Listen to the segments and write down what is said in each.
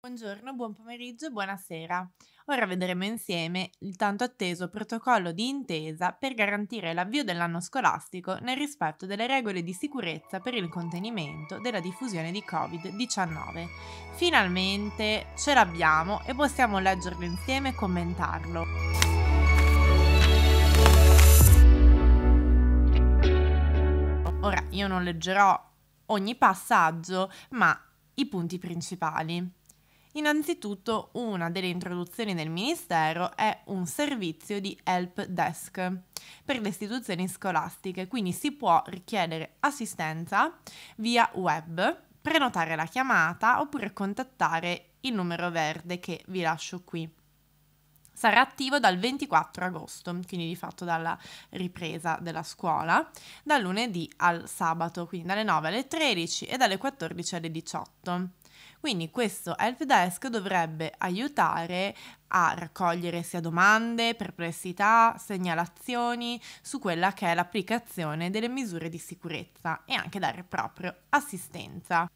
Buongiorno, buon pomeriggio, e buonasera. Ora vedremo insieme il tanto atteso protocollo di intesa per garantire l'avvio dell'anno scolastico nel rispetto delle regole di sicurezza per il contenimento della diffusione di Covid-19. Finalmente ce l'abbiamo e possiamo leggerlo insieme e commentarlo. Ora io non leggerò ogni passaggio, ma i punti principali. Innanzitutto una delle introduzioni del Ministero è un servizio di help desk per le istituzioni scolastiche, quindi si può richiedere assistenza via web, prenotare la chiamata oppure contattare il numero verde che vi lascio qui. Sarà attivo dal 24 agosto, quindi di fatto dalla ripresa della scuola, dal lunedì al sabato, quindi dalle 9 alle 13 e dalle 14 alle 18. Quindi questo help desk dovrebbe aiutare a raccogliere sia domande, perplessità, segnalazioni su quella che è l'applicazione delle misure di sicurezza e anche dare proprio assistenza.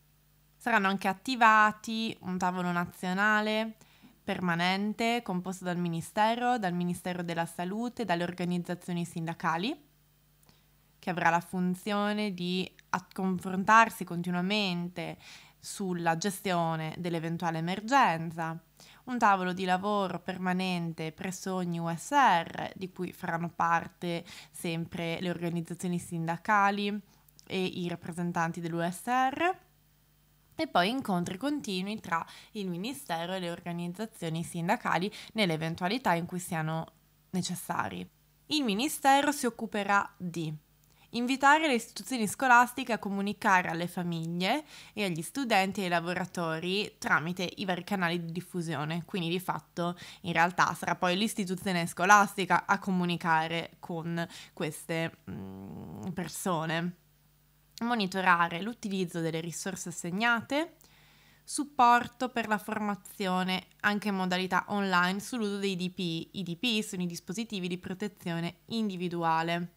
Saranno anche attivati un tavolo nazionale permanente composto dal Ministero, dal Ministero della Salute, dalle organizzazioni sindacali, che avrà la funzione di confrontarsi continuamente sulla gestione dell'eventuale emergenza, un tavolo di lavoro permanente presso ogni USR, di cui faranno parte sempre le organizzazioni sindacali e i rappresentanti dell'USR, e poi incontri continui tra il Ministero e le organizzazioni sindacali nell'eventualità in cui siano necessari. Il Ministero si occuperà di invitare le istituzioni scolastiche a comunicare alle famiglie e agli studenti e ai lavoratori tramite i vari canali di diffusione, quindi di fatto in realtà sarà poi l'istituzione scolastica a comunicare con queste mm, persone. Monitorare l'utilizzo delle risorse assegnate, supporto per la formazione anche in modalità online sull'uso dei DPI. I DPI sono i dispositivi di protezione individuale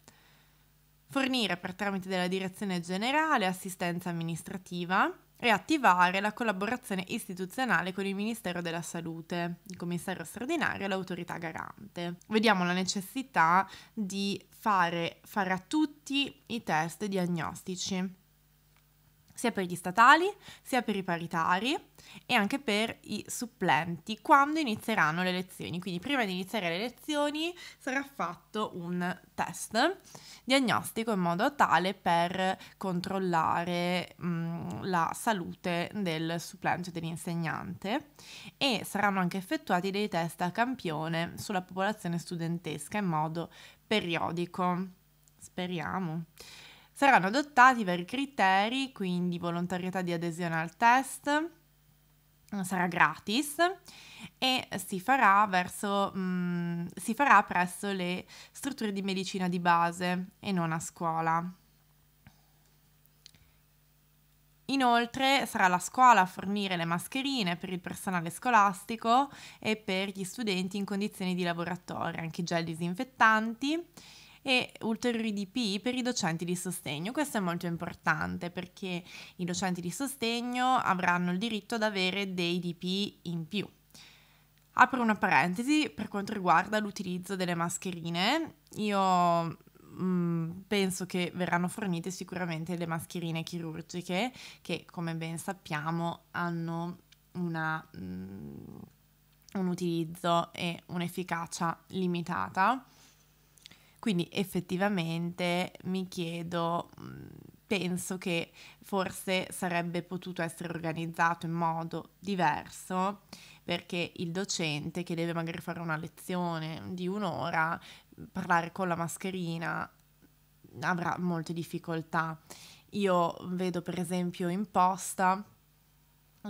fornire per tramite della Direzione Generale assistenza amministrativa e attivare la collaborazione istituzionale con il Ministero della Salute, il Commissario straordinario e l'autorità garante. Vediamo la necessità di fare, fare a tutti i test diagnostici sia per gli statali, sia per i paritari e anche per i supplenti quando inizieranno le lezioni. Quindi prima di iniziare le lezioni sarà fatto un test diagnostico in modo tale per controllare mh, la salute del supplente dell'insegnante e saranno anche effettuati dei test a campione sulla popolazione studentesca in modo periodico. Speriamo. Saranno adottati vari criteri, quindi volontarietà di adesione al test, mm, sarà gratis e si farà, verso, mh, mm, si farà presso le strutture di medicina di base e non a scuola. Inoltre sarà la scuola a fornire le mascherine per il personale scolastico e per gli studenti in condizioni di laboratorio, anche gel disinfettanti e ulteriori DPI per i docenti di sostegno. Questo è molto importante perché i docenti di sostegno avranno il diritto ad avere dei DPI in più. Apro una parentesi per quanto riguarda l'utilizzo delle mascherine. Io mm, penso che verranno fornite sicuramente le mascherine chirurgiche che come ben sappiamo hanno una, mm, un utilizzo e un'efficacia limitata quindi effettivamente mi chiedo, penso che forse sarebbe potuto essere organizzato in modo diverso perché il docente che deve magari fare una lezione di un'ora, parlare con la mascherina, avrà molte difficoltà. Io vedo per esempio in posta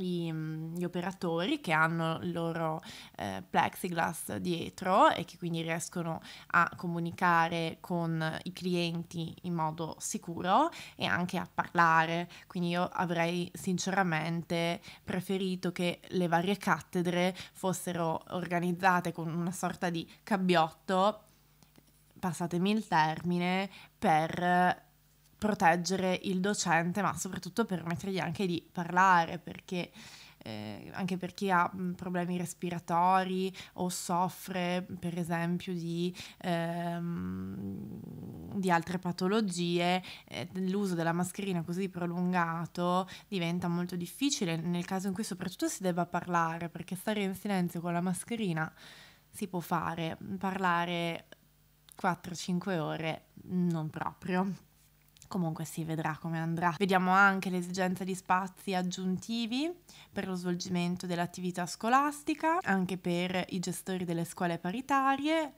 gli, mhmm, gli, operatori che hanno il loro eh, plexiglass dietro e che quindi riescono a comunicare con i clienti in modo sicuro e anche a parlare. Quindi io avrei sinceramente preferito che le varie cattedre fossero organizzate con una sorta di cabbiotto, passatemi il termine, per proteggere il docente, ma soprattutto permettergli anche di parlare, perché eh, anche per chi ha problemi respiratori o soffre per esempio di, ehm, di altre patologie, eh, l'uso della mascherina così prolungato diventa molto difficile nel caso in cui soprattutto si debba parlare, perché stare in silenzio con la mascherina si può fare, parlare 4-5 ore non proprio. Comunque si vedrà come andrà. Vediamo anche l'esigenza di spazi aggiuntivi per lo svolgimento dell'attività scolastica, anche per i gestori delle scuole paritarie,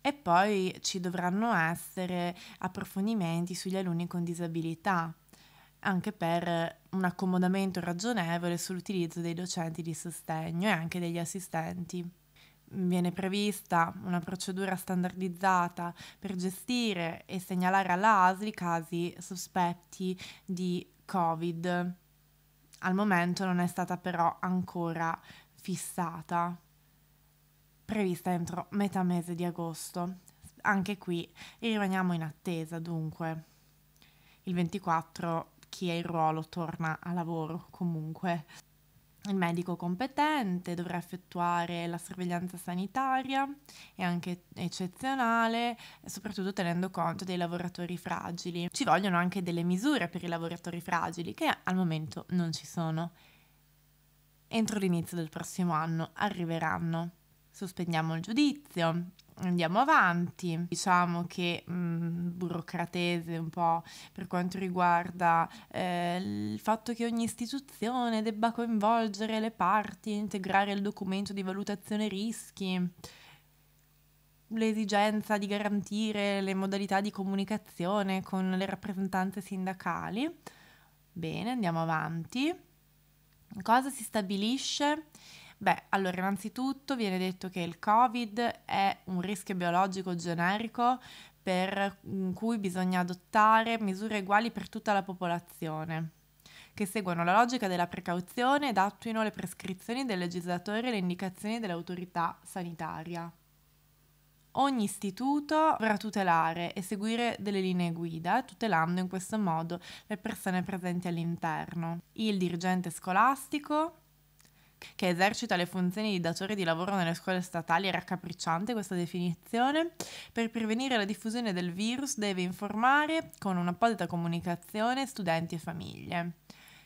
e poi ci dovranno essere approfondimenti sugli alunni con disabilità, anche per un accomodamento ragionevole sull'utilizzo dei docenti di sostegno e anche degli assistenti viene prevista una procedura standardizzata per gestire e segnalare all'ASL i casi sospetti di Covid. Al momento non è stata però ancora fissata, prevista entro metà mese di agosto. Anche qui rimaniamo in attesa dunque. Il 24 chi è in ruolo torna a lavoro comunque. Il medico competente dovrà effettuare la sorveglianza sanitaria è anche eccezionale, soprattutto tenendo conto dei lavoratori fragili. Ci vogliono anche delle misure per i lavoratori fragili che al momento non ci sono. Entro l'inizio del prossimo anno arriveranno sospendiamo il giudizio, andiamo avanti. Diciamo che mh, mm, burocratese un po' per quanto riguarda eh, il fatto che ogni istituzione debba coinvolgere le parti, integrare il documento di valutazione rischi, l'esigenza di garantire le modalità di comunicazione con le rappresentanze sindacali. Bene, andiamo avanti. Cosa si stabilisce? Beh, allora innanzitutto viene detto che il Covid è un rischio biologico generico per mm, cui bisogna adottare misure uguali per tutta la popolazione, che seguono la logica della precauzione ed attuino le prescrizioni del legislatore e le indicazioni dell'autorità sanitaria. Ogni istituto dovrà tutelare e seguire delle linee guida, tutelando in questo modo le persone presenti all'interno. Il dirigente scolastico, che esercita le funzioni di datore di lavoro nelle scuole statali, è raccapricciante questa definizione. Per prevenire la diffusione del virus deve informare con un'apposita comunicazione studenti e famiglie.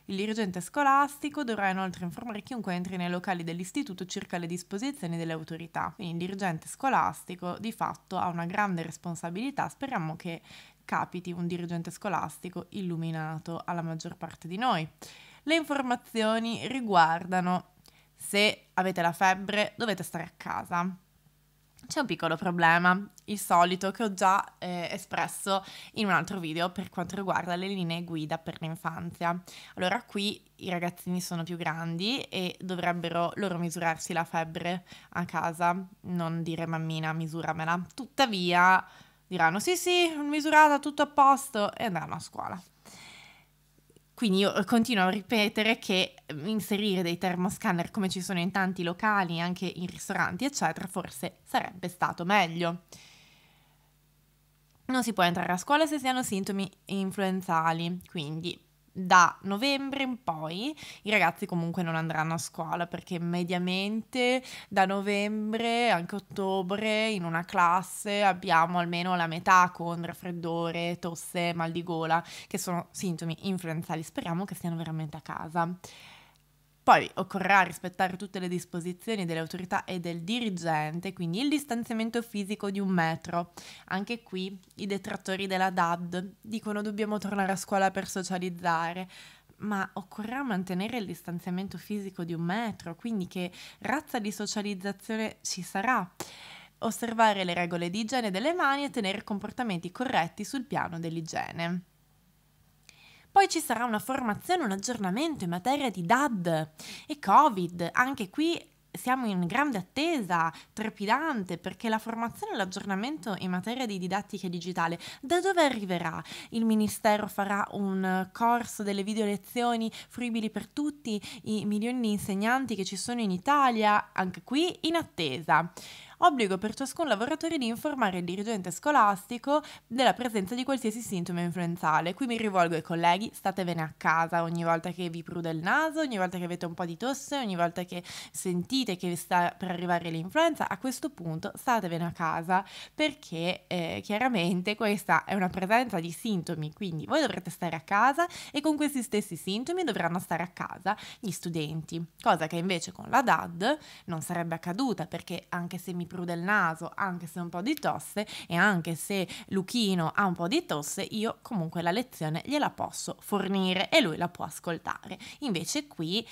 Il dirigente scolastico dovrà inoltre informare chiunque entri nei locali dell'istituto circa le disposizioni delle autorità. Quindi il dirigente scolastico di fatto ha una grande responsabilità, speriamo che capiti un dirigente scolastico illuminato alla maggior parte di noi. Le informazioni riguardano se avete la febbre dovete stare a casa. C'è un piccolo problema, il solito che ho già eh, espresso in un altro video per quanto riguarda le linee guida per l'infanzia. Allora qui i ragazzini sono più grandi e dovrebbero loro misurarsi la febbre a casa, non dire mammina misuramela. Tuttavia diranno sì sì, misurata, tutto a posto e andranno a scuola. Quindi io eh, continuo a ripetere che mm, inserire dei termoscanner come ci sono in tanti locali, anche in ristoranti, eccetera, forse sarebbe stato meglio. Non si può entrare a scuola se si hanno sintomi influenzali, quindi da novembre in poi i ragazzi comunque non andranno a scuola perché mediamente da novembre anche ottobre in una classe abbiamo almeno la metà con raffreddore, tosse, mal di gola, che sono sintomi influenzali. Speriamo che stiano veramente a casa. Poi occorrerà rispettare tutte le disposizioni delle autorità e del dirigente, quindi il distanziamento fisico di un metro. Anche qui i detrattori della DAD dicono dobbiamo tornare a scuola per socializzare ma occorrerà mantenere il distanziamento fisico di un metro, quindi che razza di socializzazione ci sarà? Osservare le regole di igiene delle mani e tenere comportamenti corretti sul piano dell'igiene. Poi ci sarà una formazione, un aggiornamento in materia di DAD e Covid. Anche qui siamo in grande attesa, trepidante, perché la formazione e l'aggiornamento in materia di didattica digitale da dove arriverà? Il Ministero farà un corso delle video lezioni fruibili per tutti i milioni di insegnanti che ci sono in Italia? Anche qui in attesa obbligo per ciascun lavoratore di informare il dirigente scolastico della presenza di qualsiasi sintomo influenzale. Qui mi rivolgo ai colleghi, statevene a casa ogni volta che vi prude il naso, ogni volta che avete un po' di tosse, ogni volta che sentite che sta per arrivare l'influenza, a questo punto statevene a casa perché eh, chiaramente questa è una presenza di sintomi, quindi voi dovrete stare a casa e con questi stessi sintomi dovranno stare a casa gli studenti, cosa che invece con la DAD non sarebbe accaduta perché anche se mi pru del naso, anche se un po' di tosse e anche se Luchino ha un po' di tosse, io comunque la lezione gliela posso fornire e lui la può ascoltare. Invece qui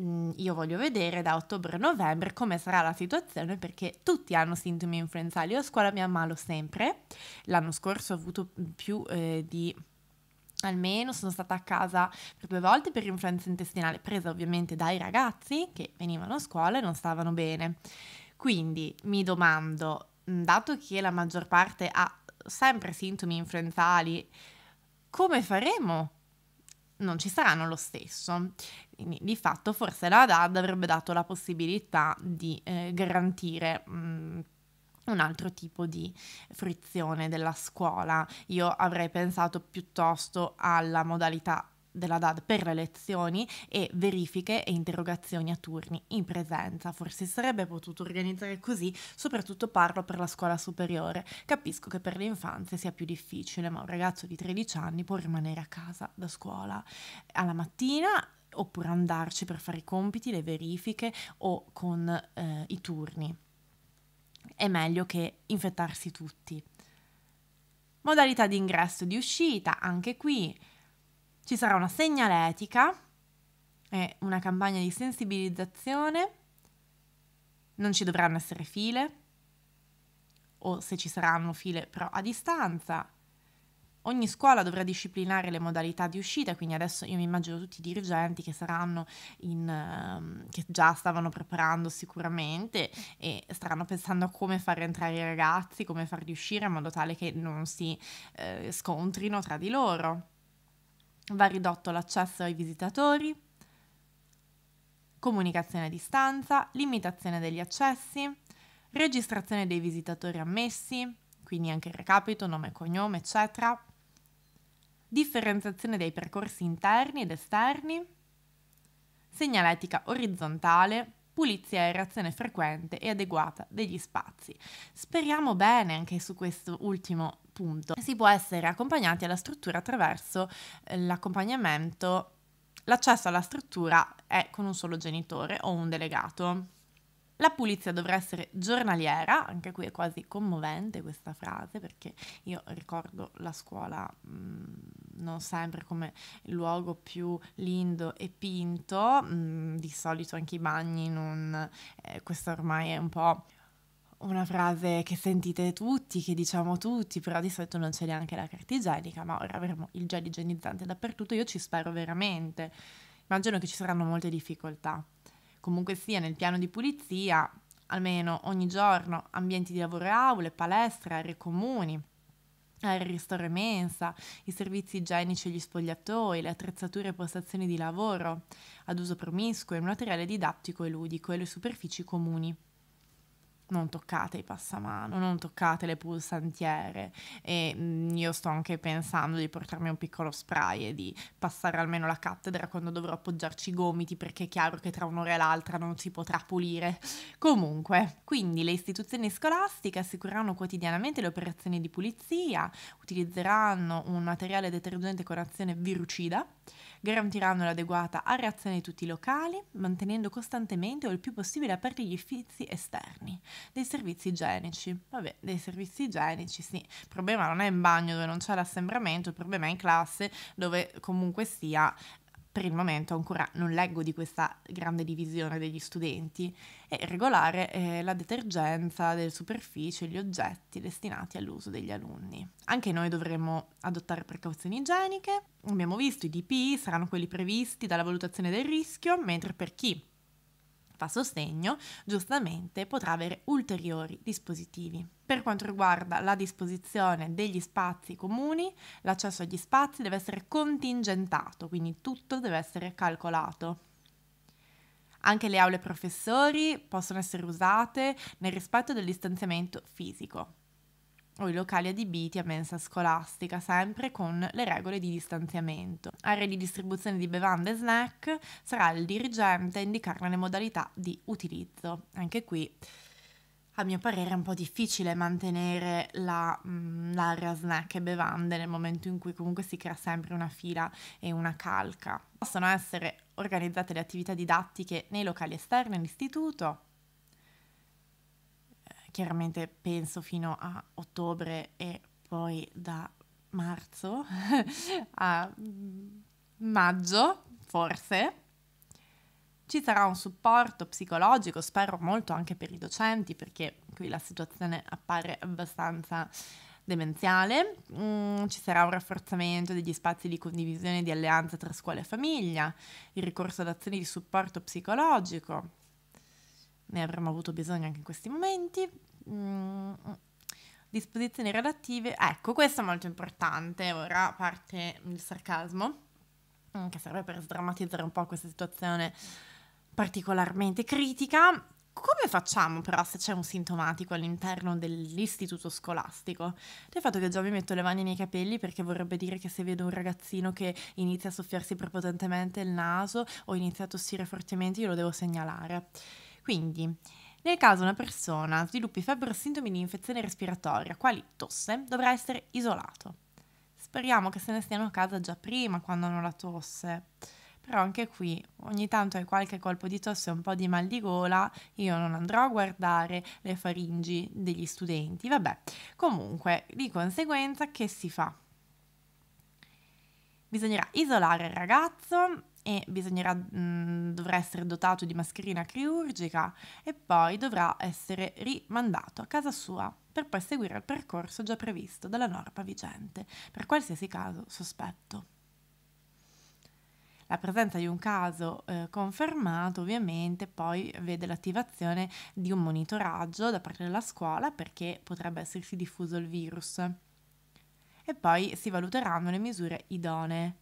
mm, io voglio vedere da ottobre-novembre a come sarà la situazione perché tutti hanno sintomi influenzali. Io a scuola mi ammalo sempre, l'anno scorso ho avuto più eh, di almeno sono stata a casa per due volte per influenza intestinale, presa ovviamente dai ragazzi che venivano a scuola e non stavano bene. Quindi mi domando, dato che la maggior parte ha sempre sintomi influenzali, come faremo? Non ci saranno lo stesso. Quindi, di fatto forse la DAD avrebbe dato la possibilità di eh, garantire... Mh, un altro tipo di frizione della scuola. Io avrei pensato piuttosto alla modalità della DAD per le lezioni e verifiche e interrogazioni a turni in presenza. Forse sarebbe potuto organizzare così, soprattutto parlo per la scuola superiore. Capisco che per l'infanzia sia più difficile, ma un ragazzo di 13 anni può rimanere a casa da scuola alla mattina oppure andarci per fare i compiti, le verifiche o con eh, i turni. È meglio che infettarsi tutti. Modalità di ingresso e di uscita, anche qui ci sarà una segnaletica e una campagna di sensibilizzazione, non ci dovranno essere file o se ci saranno file però a distanza. Ogni scuola dovrà disciplinare le modalità di uscita, quindi adesso io mi immagino tutti i dirigenti che saranno in, ehm, che già stavano preparando sicuramente e staranno pensando a come far entrare i ragazzi, come farli uscire in modo tale che non si eh, scontrino tra di loro va ridotto l'accesso ai visitatori, comunicazione a distanza, limitazione degli accessi, registrazione dei visitatori ammessi, quindi anche il recapito, nome e cognome, eccetera, differenziazione dei percorsi interni ed esterni, segnaletica orizzontale, pulizia e reazione frequente e adeguata degli spazi. Speriamo bene anche su questo ultimo appunto, si può essere accompagnati alla struttura attraverso eh, l'accompagnamento. L'accesso alla struttura è con un solo genitore o un delegato. La pulizia dovrà essere giornaliera, anche qui è quasi commovente questa frase perché io ricordo la scuola mh, mm, non sempre come il luogo più lindo e pinto, mh, mm, di solito anche i bagni non, eh, questa ormai è un po' una frase che sentite tutti, che diciamo tutti, però di solito non c'è neanche la carta igienica, ma ora avremo il gel igienizzante dappertutto, io ci spero veramente. Immagino che ci saranno molte difficoltà. Comunque sia, nel piano di pulizia, almeno ogni giorno, ambienti di lavoro e aule, palestre, aree comuni, aree ristoro e mensa, i servizi igienici e gli spogliatoi, le attrezzature e postazioni di lavoro ad uso promiscuo, il materiale didattico e ludico e le superfici comuni non toccate i passamano, non toccate le pulsantiere e mh, mm, io sto anche pensando di portarmi un piccolo spray e di passare almeno la cattedra quando dovrò appoggiarci i gomiti perché è chiaro che tra un'ora e l'altra non si potrà pulire. Comunque, quindi le istituzioni scolastiche assicureranno quotidianamente le operazioni di pulizia, utilizzeranno un materiale detergente con azione virucida, garantiranno l'adeguata areazione di tutti i locali, mantenendo costantemente o il più possibile aperti gli uffizi esterni dei servizi igienici. Vabbè, dei servizi igienici sì, il problema non è in bagno dove non c'è l'assembramento, il problema è in classe dove comunque sia per il momento ancora non leggo di questa grande divisione degli studenti, e regolare eh, la detergenza delle superfici e gli oggetti destinati all'uso degli alunni. Anche noi dovremmo adottare precauzioni igieniche, abbiamo visto i DPI saranno quelli previsti dalla valutazione del rischio, mentre per chi fa sostegno, giustamente potrà avere ulteriori dispositivi. Per quanto riguarda la disposizione degli spazi comuni, l'accesso agli spazi deve essere contingentato, quindi tutto deve essere calcolato. Anche le aule professori possono essere usate nel rispetto del distanziamento fisico o i locali adibiti a mensa scolastica, sempre con le regole di distanziamento. Area di distribuzione di bevande e snack sarà il dirigente a indicarne le modalità di utilizzo. Anche qui a mio parere è un po' difficile mantenere la, mm, l'area snack e bevande nel momento in cui comunque si crea sempre una fila e una calca. Possono essere organizzate le attività didattiche nei locali esterni all'istituto, chiaramente penso fino a ottobre e poi da marzo a maggio, forse, ci sarà un supporto psicologico, spero molto anche per i docenti, perché qui la situazione appare abbastanza demenziale, mm, ci sarà un rafforzamento degli spazi di condivisione e di alleanza tra scuola e famiglia, il ricorso ad azioni di supporto psicologico, ne avremmo avuto bisogno anche in questi momenti. Mm, disposizioni relative, ah, ecco, questo è molto importante, ora parte il sarcasmo, mm, che serve per sdrammatizzare un po' questa situazione particolarmente critica. Come facciamo però se c'è un sintomatico all'interno dell'istituto scolastico? Del fatto che già mi metto le mani nei capelli perché vorrebbe dire che se vedo un ragazzino che inizia a soffiarsi prepotentemente il naso o inizia a tossire fortemente io lo devo segnalare. Quindi, nel caso una persona sviluppi febbre o sintomi di infezione respiratoria, quali tosse, dovrà essere isolato. Speriamo che se ne stiano a casa già prima, quando hanno la tosse. Però anche qui, ogni tanto hai qualche colpo di tosse e un po' di mal di gola, io non andrò a guardare le faringi degli studenti. Vabbè, comunque, di conseguenza che si fa? Bisognerà isolare il ragazzo e bisognerà, mh, dovrà essere dotato di mascherina chirurgica e poi dovrà essere rimandato a casa sua per poi seguire il percorso già previsto dalla norma vigente, per qualsiasi caso sospetto. La presenza di un caso eh, confermato ovviamente poi vede l'attivazione di un monitoraggio da parte della scuola perché potrebbe essersi diffuso il virus. E poi si valuteranno le misure idonee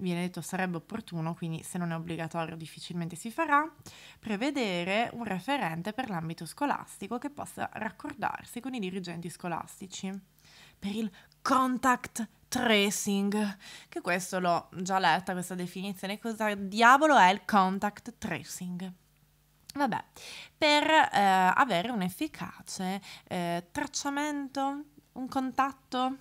viene detto sarebbe opportuno, quindi se non è obbligatorio difficilmente si farà, prevedere un referente per l'ambito scolastico che possa raccordarsi con i dirigenti scolastici per il contact tracing, che questo l'ho già letta, questa definizione, cosa diavolo è il contact tracing? Vabbè, per eh, avere un efficace eh, tracciamento, un contatto,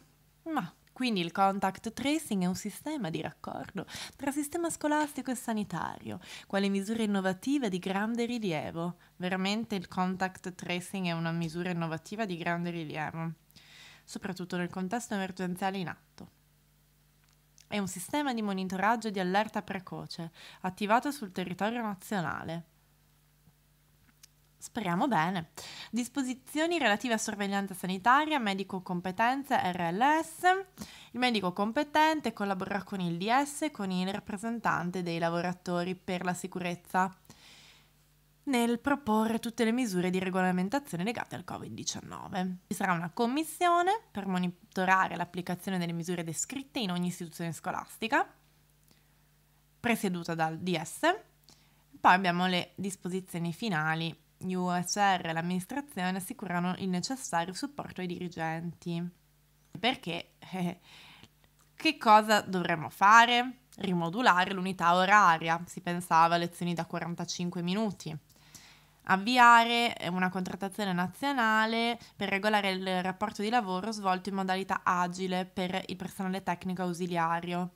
ma quindi il contact tracing è un sistema di raccordo tra sistema scolastico e sanitario, quale misura innovativa di grande rilievo. Veramente il contact tracing è una misura innovativa di grande rilievo, soprattutto nel contesto emergenziale in atto. È un sistema di monitoraggio e di allerta precoce attivato sul territorio nazionale Speriamo bene. Disposizioni relative a sorveglianza sanitaria, medico competente, RLS. Il medico competente collaborerà con il DS e con il rappresentante dei lavoratori per la sicurezza nel proporre tutte le misure di regolamentazione legate al Covid-19. Ci sarà una commissione per monitorare l'applicazione delle misure descritte in ogni istituzione scolastica, presieduta dal DS. Poi abbiamo le disposizioni finali USR e l'amministrazione assicurano il necessario supporto ai dirigenti. Perché? che cosa dovremmo fare? Rimodulare l'unità oraria, si pensava a lezioni da 45 minuti. Avviare una contrattazione nazionale per regolare il rapporto di lavoro svolto in modalità agile per il personale tecnico ausiliario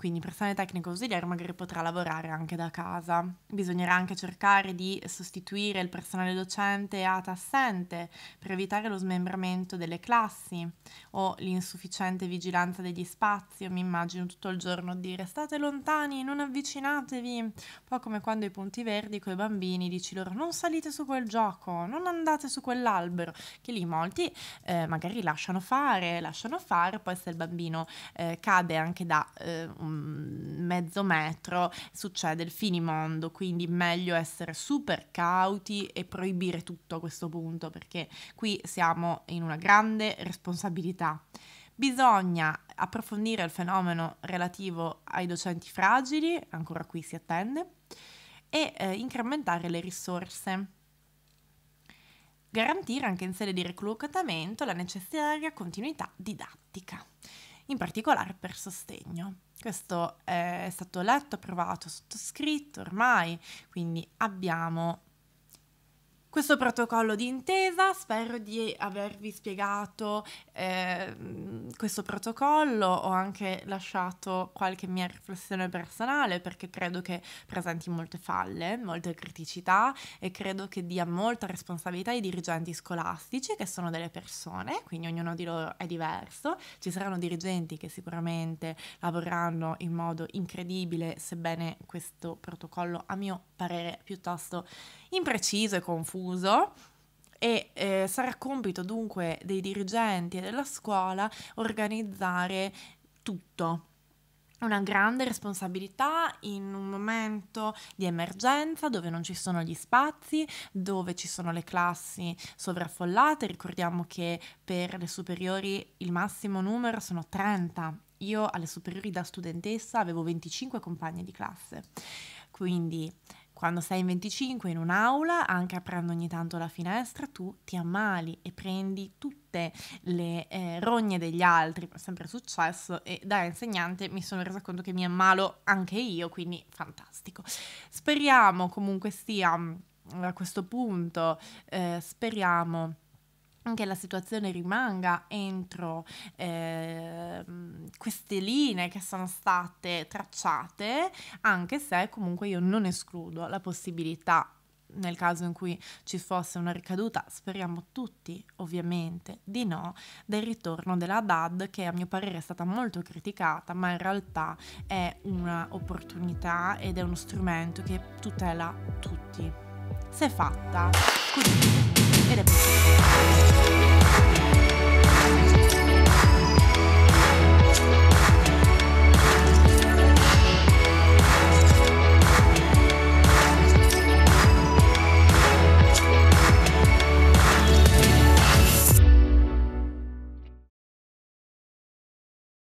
quindi personale tecnico ausiliario magari potrà lavorare anche da casa. Bisognerà anche cercare di sostituire il personale docente AT assente per evitare lo smembramento delle classi o l'insufficiente vigilanza degli spazi. Io mi immagino tutto il giorno dire state lontani, non avvicinatevi. Un po' come quando i punti verdi con i bambini dici loro non salite su quel gioco, non andate su quell'albero, che lì molti eh, magari lasciano fare, lasciano fare, poi se il bambino eh, cade anche da eh, un mezzo metro succede il finimondo, quindi meglio essere super cauti e proibire tutto a questo punto perché qui siamo in una grande responsabilità. Bisogna approfondire il fenomeno relativo ai docenti fragili, ancora qui si attende, e eh, incrementare le risorse garantire anche in sede di reclutamento la necessaria continuità didattica, in particolare per sostegno. Questo eh, è stato letto, approvato, sottoscritto ormai, quindi abbiamo questo protocollo di intesa, spero di avervi spiegato eh, questo protocollo, ho anche lasciato qualche mia riflessione personale perché credo che presenti molte falle, molte criticità e credo che dia molta responsabilità ai dirigenti scolastici che sono delle persone, quindi ognuno di loro è diverso, ci saranno dirigenti che sicuramente lavoreranno in modo incredibile sebbene questo protocollo a mio parere piuttosto impreciso e confuso e eh, sarà compito dunque dei dirigenti e della scuola organizzare tutto una grande responsabilità in un momento di emergenza dove non ci sono gli spazi, dove ci sono le classi sovraffollate. Ricordiamo che per le superiori il massimo numero sono 30. Io alle superiori da studentessa avevo 25 compagni di classe. Quindi quando sei in 25 in un'aula, anche aprendo ogni tanto la finestra, tu ti ammali e prendi tutte le eh, rogne degli altri, è sempre successo e da insegnante mi sono resa conto che mi ammalo anche io, quindi fantastico. Speriamo comunque sia mm, a questo punto, eh, speriamo che la situazione rimanga entro eh, queste linee che sono state tracciate, anche se comunque io non escludo la possibilità nel caso in cui ci fosse una ricaduta, speriamo tutti ovviamente di no, del ritorno della DAD che a mio parere è stata molto criticata, ma in realtà è un'opportunità ed è uno strumento che tutela tutti. Se fatta così. Hit him.